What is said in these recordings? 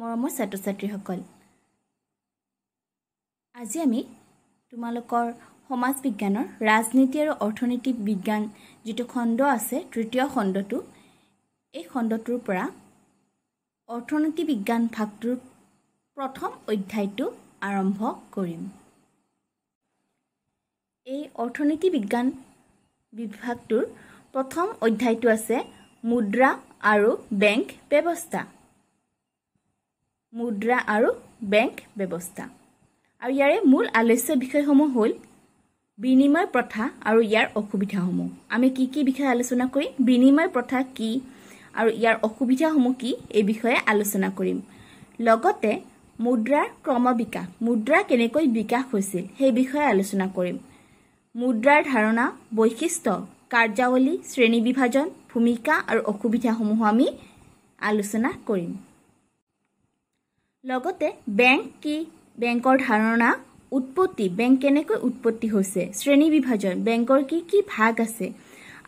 মৰমৰ ছাত্ৰ ছাত্ৰীসকল আজি আমি তোমালোকৰ সমাজ বিজ্ঞানৰ ৰাজনীতি আৰু অৰ্থনীতি বিজ্ঞান যিটো খণ্ড আছে তৃতীয় খণ্ডটো এই খণ্ডটোৰ পৰা অৰ্থনীতি বিজ্ঞান ভাগটোৰ প্ৰথম অধ্যায়টো আৰম্ভ কৰিম এই অৰ্থনীতি বিজ্ঞান বিভাগটোৰ প্ৰথম অধ্যায়টো আছে মুদ্ৰা আৰু বেংক ব্যৱস্থা মুদ্ৰা আৰু বেংক ব্যৱস্থা আৰু ইয়াৰে মূল আলোচ্য বিষয়সমূহ হ'ল বিনিময় প্ৰথা আৰু ইয়াৰ অসুবিধাসমূহ আমি কি কি বিষয়ে আলোচনা কৰিম বিনিময় প্ৰথা কি আৰু ইয়াৰ অসুবিধাসমূহ কি এই বিষয়ে আলোচনা কৰিম লগতে মুদ্ৰাৰ ক্ৰম বিকাশ মুদ্ৰা কেনেকৈ বিকাশ হৈছিল সেই বিষয়ে আলোচনা কৰিম মুদ্ৰাৰ ধাৰণা বৈশিষ্ট্য কাৰ্যাৱলী শ্ৰেণী বিভাজন ভূমিকা আৰু অসুবিধাসমূহো আমি আলোচনা কৰিম লগতে বেংক কি বেংকৰ ধাৰণা উৎপত্তি বেংক কেনেকৈ উৎপত্তি হৈছে শ্ৰেণী বিভাজন বেংকৰ কি কি ভাগ আছে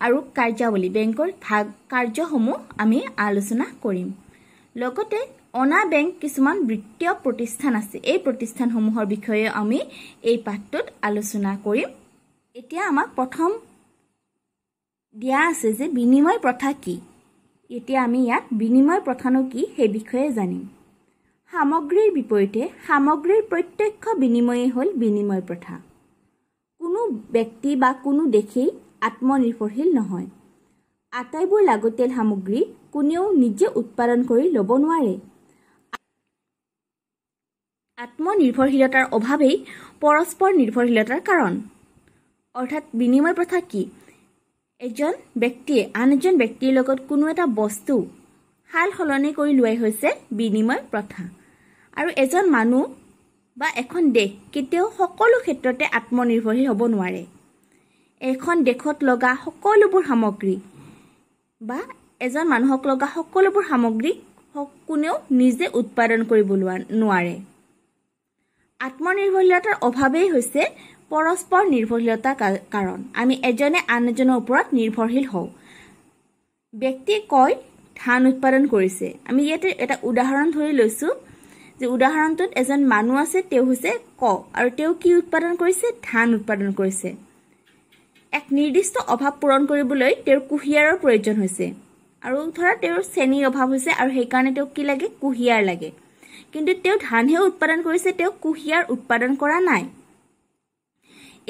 আৰু কাৰ্যাৱলী বেংকৰ ভাগ কাৰ্যসমূহ আমি আলোচনা কৰিম লগতে অনা বেংক কিছুমান বৃত্তীয় প্ৰতিষ্ঠান আছে এই প্ৰতিষ্ঠানসমূহৰ বিষয়ে আমি এই পাঠটোত আলোচনা কৰিম এতিয়া আমাক প্ৰথম দিয়া আছে যে বিনিময় প্ৰথা কি এতিয়া আমি ইয়াত বিনিময় প্ৰথানো কি সেই বিষয়ে জানিম সামগ্ৰীৰ বিপৰীতে সামগ্ৰীৰ প্ৰত্যক্ষ বিনিময়েই হ'ল বিনিময় প্ৰথা কোনো ব্যক্তি বা কোনো দেশেই আত্মনিৰ্ভৰশীল নহয় আটাইবোৰ লাগতিয়াল সামগ্ৰী কোনেও নিজে উৎপাদন কৰি ল'ব নোৱাৰে আত্মনিৰ্ভৰশীলতাৰ অভাৱেই পৰস্পৰ নিৰ্ভৰশীলতাৰ কাৰণ অৰ্থাৎ বিনিময় প্ৰথা কি এজন ব্যক্তিয়ে আন এজন ব্যক্তিৰ লগত কোনো এটা বস্তু সাল সলনি কৰি লোৱাই হৈছে বিনিময় প্ৰথা আৰু এজন মানুহ বা এখন দেশ কেতিয়াও সকলো ক্ষেত্ৰতে আত্মনিৰ্ভৰশীল হ'ব নোৱাৰে এখন দেশত লগা সকলোবোৰ সামগ্ৰী বা এজন মানুহক লগা সকলোবোৰ সামগ্ৰী কোনেও নিজে উৎপাদন কৰিব নোৱাৰে আত্মনিৰ্ভৰশীলতাৰ অভাৱেই হৈছে পৰস্পৰ নিৰ্ভৰশীলতাৰ কাৰণ আমি এজনে আন এজনৰ ওপৰত নিৰ্ভৰশীল হওঁ ব্যক্তিয়ে কয় ধান উৎপাদন কৰিছে আমি ইয়াতে এটা উদাহৰণ ধৰি লৈছোঁ যে উদাহৰণটোত এজন মানুহ আছে তেওঁ হৈছে ক আৰু তেওঁ কি উৎপাদন কৰিছে ধান উৎপাদন কৰিছে এক নিৰ্দিষ্ট অভাৱ পূৰণ কৰিবলৈ তেওঁৰ কুঁহিয়াৰৰ প্ৰয়োজন হৈছে আৰু ধৰা তেওঁৰ চেনীৰ অভাৱ হৈছে আৰু সেইকাৰণে তেওঁক কি লাগে কুঁহিয়াৰ লাগে কিন্তু তেওঁ ধানহে উৎপাদন কৰিছে তেওঁ কুঁহিয়াৰ উৎপাদন কৰা নাই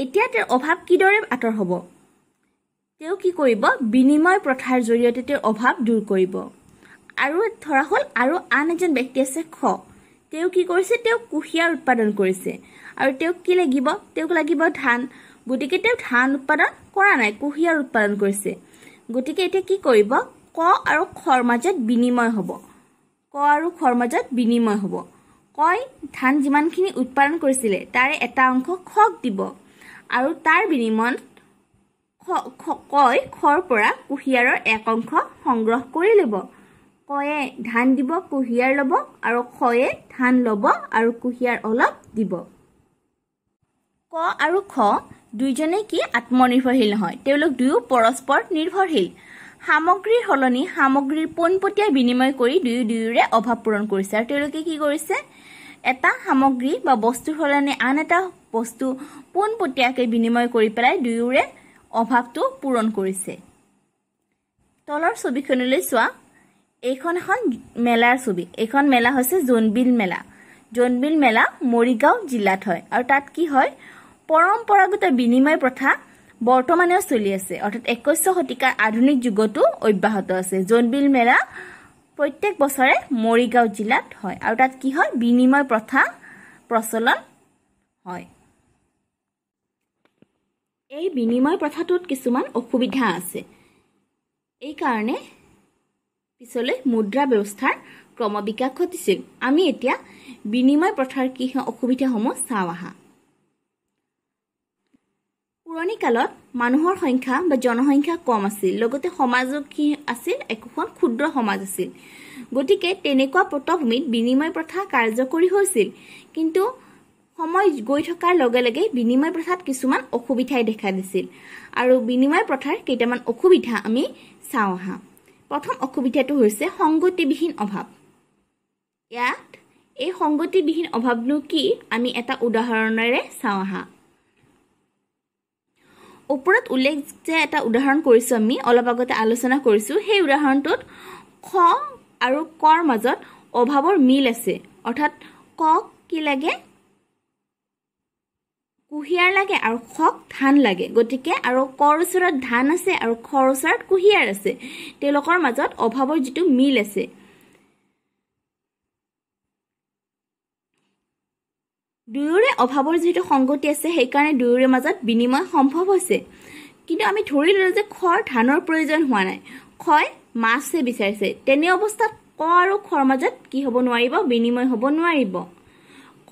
এতিয়া তেওঁৰ অভাৱ কিদৰে আঁতৰ হ'ব তেওঁ কি কৰিব বিনিময় প্ৰথাৰ জৰিয়তে তেওঁৰ অভাৱ দূৰ কৰিব আৰু ধৰা হ'ল আৰু আন এজন ব্যক্তি আছে খ তেওঁ কি কৰিছে তেওঁ কুঁহিয়াৰ উৎপাদন কৰিছে আৰু তেওঁক কি লাগিব তেওঁক লাগিব ধান গতিকে তেওঁ ধান উৎপাদন কৰা নাই কুঁহিয়াৰ উৎপাদন কৰিছে গতিকে এতিয়া কি কৰিব ক আৰু খৰ মাজত বিনিময় হ'ব ক আৰু খৰ মাজত বিনিময় হ'ব কয় ধান যিমানখিনি উৎপাদন কৰিছিলে তাৰে এটা অংশ খক দিব আৰু তাৰ বিনিময়ত কয় খৰ পৰা কুঁহিয়াৰৰ এক অংশ সংগ্ৰহ কৰি ল'ব কয়ে ধান দিব কুঁহিয়াৰ ল'ব আৰু খয়ে ধান ল'ব আৰু কুঁহিয়াৰ অলপ দিব ক আৰু খ দুয়োজনে কি আত্মনিৰ্ভৰশীল নহয় তেওঁলোক দুয়ো পৰস্পৰ নিৰ্ভৰশীল সামগ্ৰীৰ সলনি সামগ্ৰীৰ পোনপটীয়া বিনিময় কৰি দুয়ো দুয়োৰে অভাৱ পূৰণ কৰিছে আৰু তেওঁলোকে কি কৰিছে এটা সামগ্ৰী বা বস্তুৰ সলনি আন এটা বস্তু পোনপটীয়াকে বিনিময় কৰি পেলাই দুয়োৰে অভাৱটো পূৰণ কৰিছে তলৰ ছবিখনলৈ চোৱা এইখন এখন মেলাৰ ছবি এইখন মেলা হৈছে জোনবিল মেলা জোনবিল মেলা মৰিগাঁও জিলাত হয় আৰু তাত কি হয় পৰম্পৰাগত বিনিময় প্ৰথা বৰ্তমানেও চলি আছে অৰ্থাৎ একৈশ শতিকাৰ আধুনিক যুগতো অব্যাহত আছে জোনবিল মেলা প্ৰত্যেক বছৰে মৰিগাঁও জিলাত হয় আৰু তাত কি হয় বিনিময় প্ৰথা প্ৰচলন হয় এই বিনিময় প্ৰথাটোত কিছুমান অসুবিধা আছে এইকাৰণে পিছলৈ মুদ্ৰা ব্যৱস্থাৰ ক্ৰমবিকাশ ঘটিছিল আমি এতিয়া বিনিময় প্ৰথাৰ কি অসুবিধাসমূহ চাওঁ আহা পুৰণি কালত মানুহৰ সংখ্যা বা জনসংখ্যা কম আছিল লগতে সমাজো কি আছিল একোখন ক্ষুদ্ৰ সমাজ আছিল গতিকে তেনেকুৱা পটভূমিত বিনিময় প্ৰথা কাৰ্যকৰী হৈছিল কিন্তু সময় গৈ থকাৰ লগে লগে বিনিময় প্ৰথাত কিছুমান অসুবিধাই দেখা দিছিল আৰু বিনিময় প্ৰথাৰ কেইটামান অসুবিধা আমি চাওঁ আহা প্ৰথম অসুবিধাটো হৈছে সংগতিবিহীন অভাৱ ইয়াত এই সংগতিবিহীন অভাৱনো কি আমি এটা উদাহৰণেৰে চাওঁ আহা ওপৰত উল্লেখ যে এটা উদাহৰণ কৰিছোঁ আমি অলপ আগতে আলোচনা কৰিছোঁ সেই উদাহৰণটোত খ আৰু কৰ মাজত অভাৱৰ মিল আছে অৰ্থাৎ ক কি লাগে কুঁহিয়াৰ লাগে আৰু খক ধান লাগে গতিকে আৰু কৰ ওচৰত ধান আছে আৰু খৰ ওচৰত কুঁহিয়াৰ আছে তেওঁলোকৰ মাজত অভাৱৰ যিটো মিল আছে দুয়োৰে অভাৱৰ যিটো সংগতি আছে সেইকাৰণে দুয়োৰে মাজত বিনিময় সম্ভৱ হৈছে কিন্তু আমি ধৰি ললোঁ যে খৰ ধানৰ প্ৰয়োজন হোৱা নাই খয় মাছে বিচাৰিছে তেনে অৱস্থাত ক আৰু খৰ মাজত কি হ'ব নোৱাৰিব বিনিময় হ'ব নোৱাৰিব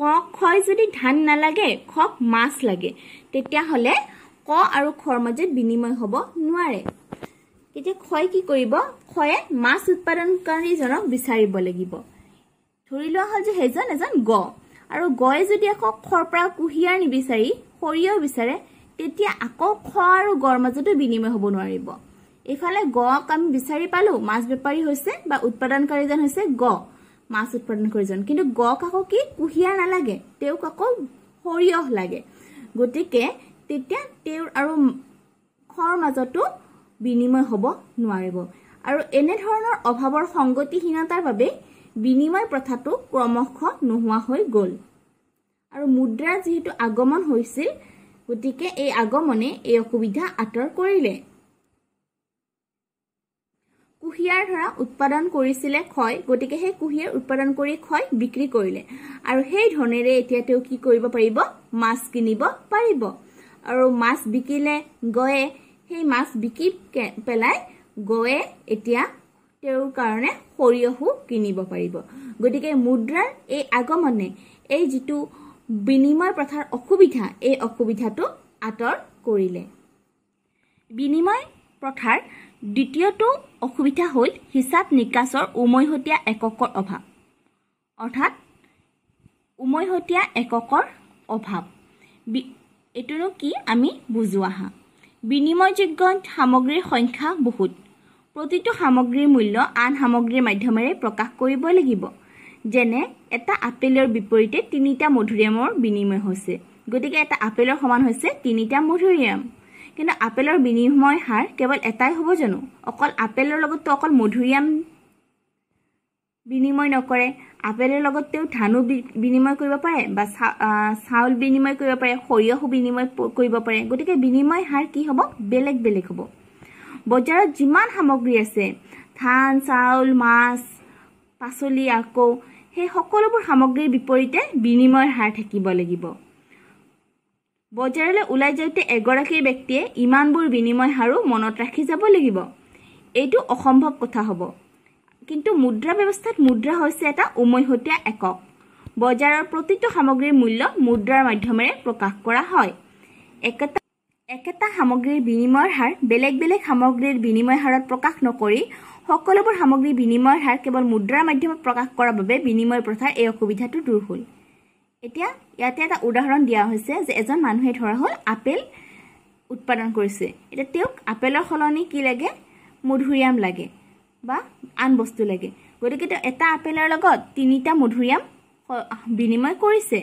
কক হয় যদি ধান নালাগে খক মাছ লাগে তেতিয়াহ'লে ক আৰু খৰ মাজত বিনিময় হ'ব নোৱাৰে তেতিয়া খয় কি কৰিব খয়ে মাছ উৎপাদনকাৰীজনক বিচাৰিব লাগিব ধৰি লোৱা হ'ল যে সেইজন এজন গ আৰু গয়ে যদি আকৌ খৰ পৰা কুঁহিয়াৰ নিবিচাৰি সৰিয়হ বিচাৰে তেতিয়া আকৌ খ আৰু গড় মাজতো বিনিময় হ'ব নোৱাৰিব এইফালে গক আমি বিচাৰি পালোঁ মাছ বেপাৰী হৈছে বা উৎপাদনকাৰীজন হৈছে গড় মাছ উৎপাদন কৰি কৰিছিল কিন্তু গক আকৌ কি কুঁহিয়াৰ নালাগে তেওঁক আকৌ সৰিয়হ লাগে গতিকে তেতিয়া তেওঁৰ আৰু খৰ মাজতো বিনিময় হ'ব নোৱাৰিব আৰু এনেধৰণৰ অভাৱৰ সংগতিহীনতাৰ বাবে বিনিময় প্ৰথাটো ক্ৰমশ নোহোৱা হৈ গ'ল আৰু মুদ্ৰাৰ যিহেতু আগমন হৈছিল গতিকে এই আগমনে এই অসুবিধা আঁতৰ কৰিলে কুঁহিয়াৰ ধৰা উৎপাদন কৰিছিলে ক্ষয় গতিকে সেই কুঁহিয়াৰ উৎপাদন কৰি ক্ষয় বিক্ৰী কৰিলে আৰু সেই ধনেৰে এতিয়া তেওঁ কি কৰিব পাৰিব মাছ কিনিব পাৰিব আৰু মাছ বিকিলে গয়ে সেই মাছ বিকি পেলাই গয়ে এতিয়া তেওঁৰ কাৰণে সৰিয়হো কিনিব পাৰিব গতিকে মুদ্ৰাৰ এই আগমনে এই যিটো বিনিময় প্ৰথাৰ অসুবিধা এই অসুবিধাটো আঁতৰ কৰিলে বিনিময় প্ৰথাৰ দ্বিতীয়টো অসুবিধা হ'ল হিচাপ নিকাচৰ উমৈহতীয়া এককৰ অভাৱ অৰ্থাৎ উমৈহতীয়া এককৰ অভাৱ এইটোনো কি আমি বুজো আহা বিনিময়যোগ্য সামগ্ৰীৰ সংখ্যা বহুত প্ৰতিটো সামগ্ৰীৰ মূল্য আন সামগ্ৰীৰ মাধ্যমেৰে প্ৰকাশ কৰিব লাগিব যেনে এটা আপেলৰ বিপৰীতে তিনিটা মধুৰিয়ামৰ বিনিময় হৈছে গতিকে এটা আপেলৰ সমান হৈছে তিনিটা মধুৰীআম কিন্তু আপেলৰ বিনিময় হাৰ কেৱল এটাই হ'ব জানো অকল আপেলৰ লগততো অকল মধুৰিয়াম বিনিময় নকৰে আপেলৰ লগত তেওঁ ধানো বিনিময় কৰিব পাৰে বা চাউল বিনিময় কৰিব পাৰে সৰিয়হো বিনিময় কৰিব পাৰে গতিকে বিনিময় হাৰ কি হ'ব বেলেগ বেলেগ হ'ব বজাৰত যিমান সামগ্ৰী আছে ধান চাউল মাছ পাচলি আকৌ সেই সকলোবোৰ সামগ্ৰীৰ বিপৰীতে বিনিময়ৰ হাৰ থাকিব লাগিব বজাৰলৈ ওলাই যাওঁতে এগৰাকী ব্যক্তিয়ে ইমানবোৰ বিনিময় হাৰো মনত ৰাখি যাব লাগিব এইটো অসম্ভৱ কথা হ'ব কিন্তু মুদ্ৰা ব্যৱস্থাত মুদ্ৰা হৈছে এটা উমৈহতীয়া একক বজাৰৰ প্ৰতিটো সামগ্ৰীৰ মূল্য মুদ্ৰাৰ মাধ্যমেৰে প্ৰকাশ কৰা হয় একেটা একেটা সামগ্ৰীৰ বিনিময়ৰ হাৰ বেলেগ বেলেগ সামগ্ৰীৰ বিনিময় হাৰত প্ৰকাশ নকৰি সকলোবোৰ সামগ্ৰীৰ বিনিময়ৰ হাৰ কেৱল মুদ্ৰাৰ মাধ্যমত প্ৰকাশ কৰাৰ বাবে বিনিময় প্ৰথাৰ এই অসুবিধাটো দূৰ হ'ল এতিয়া ইয়াতে এটা উদাহৰণ দিয়া হৈছে যে এজন মানুহে ধৰা হল আপেল উৎপাদন কৰিছে এতিয়া তেওঁক আপেলৰ সলনি কি লাগে মধুৰিয়াম লাগে বা আন বস্তু লাগে গতিকে তেওঁ এটা আপেলৰ লগত তিনিটা মধুৰিয়াম বিনিময় কৰিছে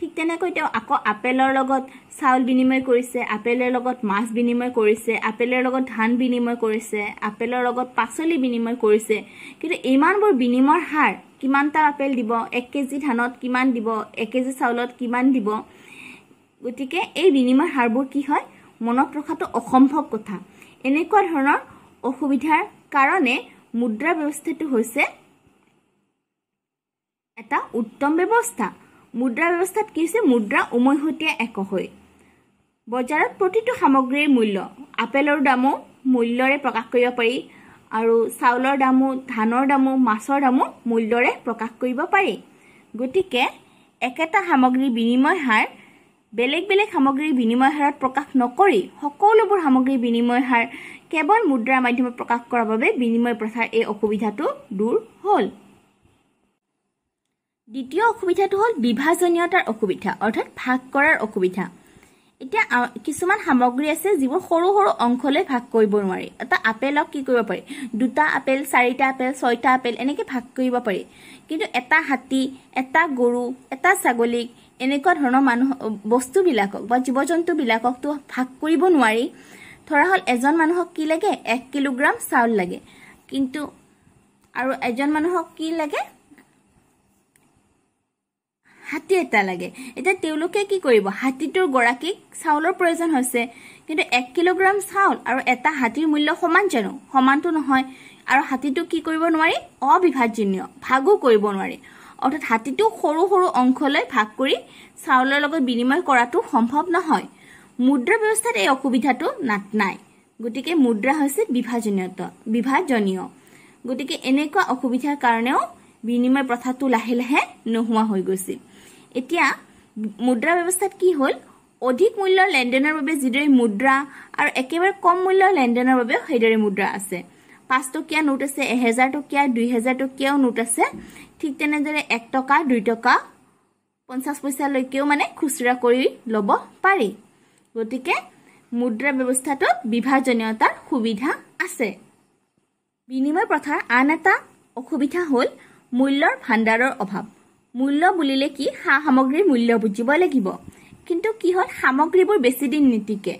ঠিক তেনেকৈ তেওঁ আকৌ আপেলৰ লগত চাউল বিনিময় কৰিছে আপেলৰ লগত মাছ বিনিময় কৰিছে আপেলৰ লগত ধান বিনিময় কৰিছে আপেলৰ লগত পাচলি বিনিময় কৰিছে কিন্তু ইমানবোৰ বিনিময়ৰ হাৰ কিমানটা আপেল দিব এক কেজি ধানত কিমান দিব এক কেজি চাউলত কিমান দিব গতিকে এই বিনিময় হাৰবোৰ কি হয় মনত ৰখাটো অসম্ভৱ কথা এনেকুৱা ধৰণৰ অসুবিধাৰ কাৰণে মুদ্ৰা ব্যৱস্থাটো হৈছে এটা উত্তম ব্যৱস্থা মুদ্ৰা ব্যৱস্থাত কি হৈছে মুদ্ৰা উমৈহতীয়া এক হৈ বজাৰত প্ৰতিটো সামগ্ৰীৰ মূল্য আপেলৰ দামো মূল্যৰে প্ৰকাশ কৰিব পাৰি আৰু চাউলৰ দামো ধানৰ দামো মাছৰ দামো মূল্যৰে প্ৰকাশ কৰিব পাৰি গতিকে একেটা সামগ্ৰীৰ বিনিময় হাৰ বেলেগ বেলেগ সামগ্ৰীৰ বিনিময় হাৰত প্ৰকাশ নকৰি সকলোবোৰ সামগ্ৰী বিনিময় হাৰ কেৱল মুদ্ৰাৰ মাধ্যমত প্ৰকাশ কৰাৰ বাবে বিনিময় প্ৰথাৰ এই অসুবিধাটো দূৰ হ'ল দ্বিতীয় অসুবিধাটো হ'ল বিভাজনীয়তাৰ অসুবিধা অৰ্থাৎ ভাগ কৰাৰ অসুবিধা এতিয়া কিছুমান সামগ্ৰী আছে যিবোৰ সৰু সৰু অংশলৈ ভাগ কৰিব নোৱাৰি এটা আপেলক কি কৰিব পাৰি দুটা আপেল চাৰিটা আপেল ছয়টা আপেল এনেকৈ ভাগ কৰিব পাৰি কিন্তু এটা হাতী এটা গৰু এটা ছাগলীক এনেকুৱা ধৰণৰ মানুহ বস্তুবিলাকক বা জীৱ জন্তুবিলাককতো ভাগ কৰিব নোৱাৰি ধৰা হ'ল এজন মানুহক কি লাগে এক কিলোগ্ৰাম চাউল লাগে কিন্তু আৰু এজন মানুহক কি লাগে হাতী এটা লাগে এতিয়া তেওঁলোকে কি কৰিব হাতীটোৰ গৰাকীক চাউলৰ প্ৰয়োজন হৈছে কিন্তু এক কিলোগ্ৰাম চাউল আৰু এটা হাতীৰ মূল্য সমান জানো সমানটো নহয় আৰু হাতীটো কি কৰিব নোৱাৰি অবিভাজনীয় ভাগো কৰিব নোৱাৰি অৰ্থাৎ হাতীটো সৰু সৰু অংশলৈ ভাগ কৰি চাউলৰ লগত বিনিময় কৰাটো সম্ভৱ নহয় মুদ্ৰা ব্যৱস্থাত এই অসুবিধাটো নাট নাই গতিকে মুদ্ৰা হৈছে বিভাজনীয়ত বিভাজনীয় গতিকে এনেকুৱা অসুবিধাৰ কাৰণেও বিনিময় প্ৰথাটো লাহে লাহে নোহোৱা হৈ গৈছিল এতিয়া মুদ্ৰা ব্যৱস্থাত কি হ'ল অধিক মূল্যৰ লেনদেনৰ বাবে যিদৰে মুদ্ৰা আৰু একেবাৰে কম মূল্যৰ লেনদেনৰ বাবে সেইদৰে মুদ্ৰা আছে পাঁচ টকীয়া নোট আছে এহেজাৰ টকীয়া দুই দুহেজাৰ টকীয়াও নোট আছে ঠিক তেনেদৰে এক টকা দুই টকা পঞ্চাছ পইচালৈকেও মানে খুচুৰা কৰি ল'ব পাৰি গতিকে মুদ্ৰা ব্যৱস্থাটোত বিভাজনীয়তাৰ সুবিধা আছে বিনিময় প্ৰথাৰ আন এটা অসুবিধা হ'ল মূল্যৰ ভাণ্ডাৰৰ অভাৱ মূল্য বুলিলে কি সা সামগ্ৰীৰ মূল্য বুজিব লাগিব কিন্তু কি হ'ল সামগ্ৰীবোৰ বেছিদিন নিটিকে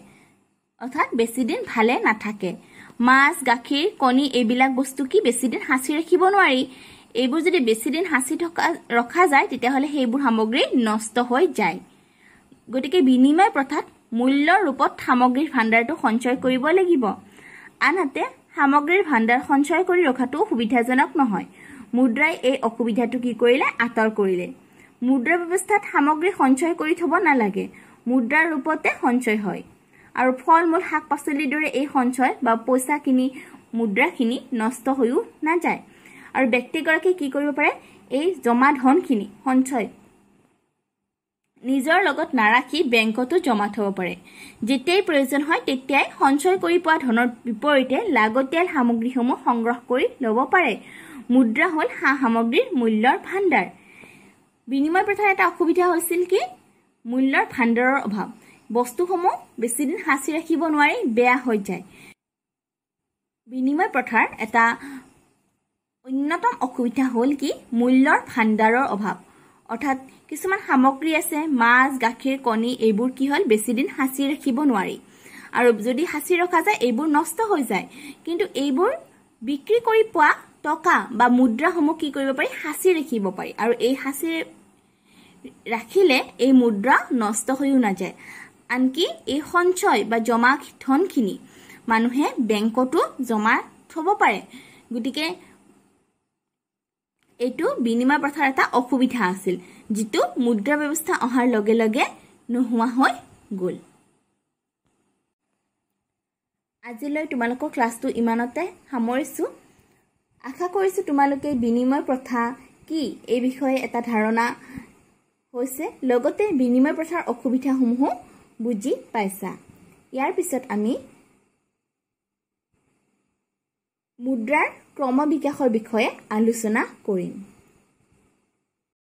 অৰ্থাৎ বেছিদিন ভালে নাথাকে মাছ গাখীৰ কণী এইবিলাক বস্তু কি বেছিদিন সাঁচি ৰাখিব নোৱাৰি এইবোৰ যদি বেছিদিন সাঁচি থকা ৰখা যায় তেতিয়াহ'লে সেইবোৰ সামগ্ৰী নষ্ট হৈ যায় গতিকে বিনিময় প্ৰথাত মূল্যৰ ৰূপত সামগ্ৰীৰ ভাণ্ডাৰটো সঞ্চয় কৰিব লাগিব আনহাতে সামগ্ৰীৰ ভাণ্ডাৰ সঞ্চয় কৰি ৰখাটো সুবিধাজনক নহয় মুদ্রাই এই অসুবিধাটো কি করলে আতর করলে মুদ্রা ব্যবস্থাত সামগ্রী সঞ্চয় করে থব নালাগে মুদ্রার রূপতে সঞ্চয় হয় আর ফল মূল শাক পাচলির দরে এই সঞ্চয় বা পয়সা কিনি মুদ্রাখিনি নষ্ট হয়েও না যায় আর ব্যক্তিগী কি পারে এই জমা ধনখিনি সঞ্চয় নিজৰ লগত নাৰাখি বেংকতো জমা থ'ব পাৰে যেতিয়াই প্ৰয়োজন হয় তেতিয়াই সঞ্চয় কৰি পোৱা ধনৰ বিপৰীতে লাগতিয়াল সামগ্ৰীসমূহ সংগ্ৰহ কৰি ল'ব পাৰে মুদ্ৰা হ'ল সা সামগ্ৰীৰ মূল্যৰ ভাণ্ডাৰ বিনিময় প্ৰথাৰ এটা অসুবিধা হৈছিল কি মূল্যৰ ভাণ্ডাৰৰ অভাৱ বস্তুসমূহ বেছিদিন সাঁচি ৰাখিব নোৱাৰি বেয়া হৈ যায় বিনিময় প্ৰথাৰ এটা অন্যতম অসুবিধা হ'ল কি মূল্যৰ ভাণ্ডাৰৰ অভাৱ অৰ্থাৎ কিছুমান সামগ্ৰী আছে মাছ গাখীৰ কণী এইবোৰ কি হ'ল বেছিদিন সাঁচি ৰাখিব নোৱাৰি আৰু যদি সাঁচি ৰখা যায় এইবোৰ নষ্ট হৈ যায় কিন্তু এইবোৰ বিক্ৰী কৰি পোৱা টকা বা মুদ্ৰাসমূহ কি কৰিব পাৰি সাঁচি ৰাখিব পাৰি আৰু এই সাঁচি ৰাখিলে এই মুদ্ৰা নষ্ট হৈও নাযায় আনকি এই সঞ্চয় বা জমা ধনখিনি মানুহে বেংকতো জমা থ'ব পাৰে গতিকে এইটো বিনিময় প্ৰথাৰ এটা অসুবিধা আছিল যিটো মুদ্ৰা ব্যৱস্থা অহাৰ লগে লগে নোহোৱা হৈ গ'ল আজিলৈ তোমালোকৰ ক্লাছটো ইমানতে সামৰিছো আশা কৰিছোঁ তোমালোকে বিনিময় প্ৰথা কি এই বিষয়ে এটা ধাৰণা হৈছে লগতে বিনিময় প্ৰথাৰ অসুবিধাসমূহো বুজি পাইছা ইয়াৰ পিছত আমি মুদ্ৰাৰ ক্ৰমবিকাশৰ বিষয়ে আলোচনা কৰিম